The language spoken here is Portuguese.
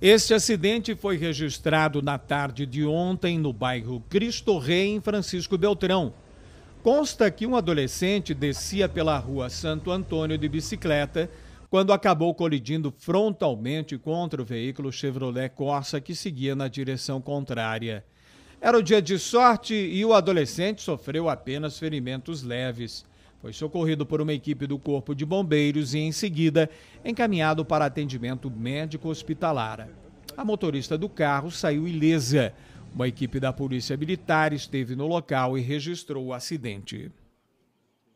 Este acidente foi registrado na tarde de ontem no bairro Cristo Rei, em Francisco Beltrão. Consta que um adolescente descia pela rua Santo Antônio de bicicleta quando acabou colidindo frontalmente contra o veículo Chevrolet Corsa que seguia na direção contrária. Era o dia de sorte e o adolescente sofreu apenas ferimentos leves. Foi socorrido por uma equipe do Corpo de Bombeiros e, em seguida, encaminhado para atendimento médico hospitalar. A motorista do carro saiu ilesa. Uma equipe da Polícia Militar esteve no local e registrou o acidente.